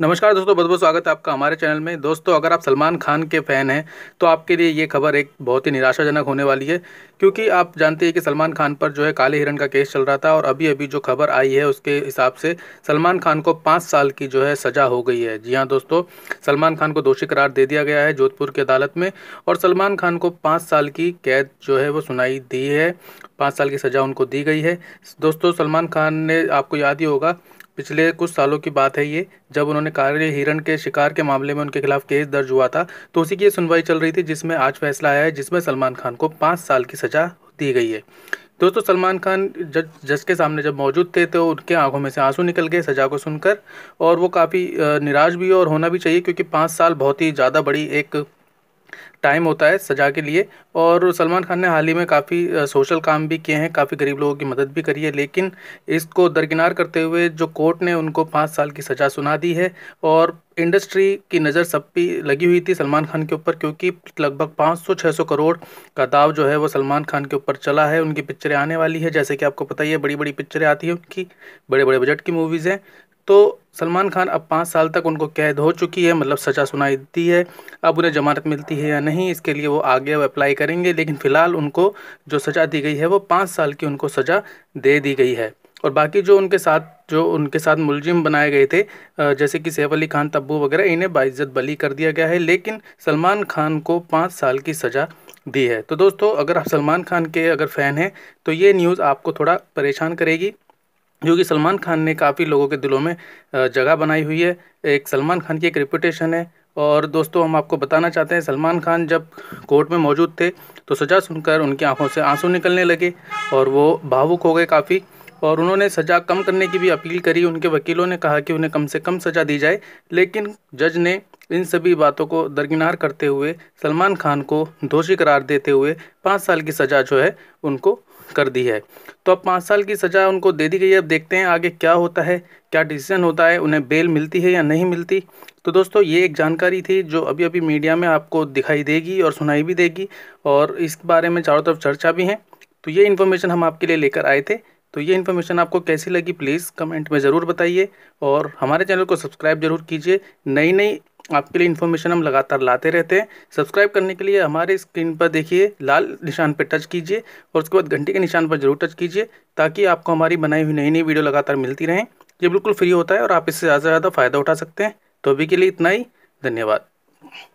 नमस्कार दोस्तों बहुत बहुत स्वागत है आपका हमारे चैनल में दोस्तों अगर आप सलमान खान के फ़ैन हैं तो आपके लिए ये खबर एक बहुत ही निराशाजनक होने वाली है क्योंकि आप जानते हैं कि सलमान खान पर जो है काले हिरण का केस चल रहा था और अभी अभी जो खबर आई है उसके हिसाब से सलमान खान को पाँच साल की जो है सज़ा हो गई है जी हाँ दोस्तों सलमान खान को दोषी करार दे दिया गया है जोधपुर की अदालत में और सलमान खान को पाँच साल की कैद जो है वो सुनाई दी है पाँच साल की सज़ा उनको दी गई है दोस्तों सलमान खान ने आपको याद ही होगा पिछले कुछ सालों की बात है ये जब उन्होंने कार्य हिरण के शिकार के मामले में उनके खिलाफ केस दर्ज हुआ था तो उसी की सुनवाई चल रही थी जिसमें आज फैसला आया है जिसमें सलमान खान को पाँच साल की सज़ा दी गई है दोस्तों सलमान खान जज जज के सामने जब मौजूद थे तो उनके आंखों में से आंसू निकल गए सजा को सुनकर और वो काफ़ी निराश भी और होना भी चाहिए क्योंकि पाँच साल बहुत ही ज़्यादा बड़ी एक टाइम होता है सज़ा के लिए और सलमान खान ने हाल ही में काफ़ी सोशल काम भी किए हैं काफ़ी गरीब लोगों की मदद भी करी है लेकिन इसको दरकिनार करते हुए जो कोर्ट ने उनको पाँच साल की सज़ा सुना दी है और इंडस्ट्री की नज़र सब भी लगी हुई थी सलमान खान के ऊपर क्योंकि लगभग 500-600 करोड़ का दाव जो है वो सलमान खान के ऊपर चला है उनकी पिक्चरें आने वाली है जैसे कि आपको पता ही है बड़ी बड़ी पिक्चरें आती हैं उनकी बड़े बड़े बजट की मूवीज़ हैं तो सलमान खान अब पाँच साल तक उनको कैद हो चुकी है मतलब सज़ा सुनाई दी है अब उन्हें जमानत मिलती है या नहीं इसके लिए वो आगे अप्लाई करेंगे लेकिन फ़िलहाल उनको जो सज़ा दी गई है वो पाँच साल की उनको सज़ा दे दी गई है और बाकी जो उनके साथ जो उनके साथ मुलजिम बनाए गए थे जैसे कि सैफ अली खान तब्बू वगैरह इन्हें बाइज़त बली कर दिया गया है लेकिन सलमान खान को पाँच साल की सज़ा दी है तो दोस्तों अगर आप सलमान खान के अगर फ़ैन हैं तो ये न्यूज़ आपको थोड़ा परेशान करेगी जो कि सलमान खान ने काफ़ी लोगों के दिलों में जगह बनाई हुई है एक सलमान खान की एक रिपोटेशन है और दोस्तों हम आपको बताना चाहते हैं सलमान खान जब कोर्ट में मौजूद थे तो सज़ा सुनकर उनकी आंखों से आंसू निकलने लगे और वो भावुक हो गए काफ़ी और उन्होंने सज़ा कम करने की भी अपील करी उनके वकीलों ने कहा कि उन्हें कम से कम सज़ा दी जाए लेकिन जज ने इन सभी बातों को दरकिनार करते हुए सलमान खान को दोषी करार देते हुए पाँच साल की सज़ा जो है उनको कर दी है तो अब पाँच साल की सज़ा उनको दे दी गई है अब देखते हैं आगे क्या होता है क्या डिसीजन होता है उन्हें बेल मिलती है या नहीं मिलती तो दोस्तों ये एक जानकारी थी जो अभी अभी मीडिया में आपको दिखाई देगी और सुनाई भी देगी और इस बारे में चारों तरफ चर्चा भी है तो ये इन्फॉर्मेशन हम आपके लिए लेकर आए थे तो ये इन्फॉर्मेशन आपको कैसी लगी प्लीज़ कमेंट में ज़रूर बताइए और हमारे चैनल को सब्सक्राइब जरूर कीजिए नई नई आपके लिए इन्फॉर्मेशन हम लगातार लाते रहते हैं सब्सक्राइब करने के लिए हमारे स्क्रीन पर देखिए लाल निशान पर टच कीजिए और उसके बाद घंटी के निशान पर जरूर टच कीजिए ताकि आपको हमारी बनाई हुई नई नई वीडियो लगातार मिलती रहें ये बिल्कुल फ्री होता है और आप इससे ज़्यादा से ज़्यादा फ़ायदा उठा सकते हैं तो अभी के लिए इतना ही धन्यवाद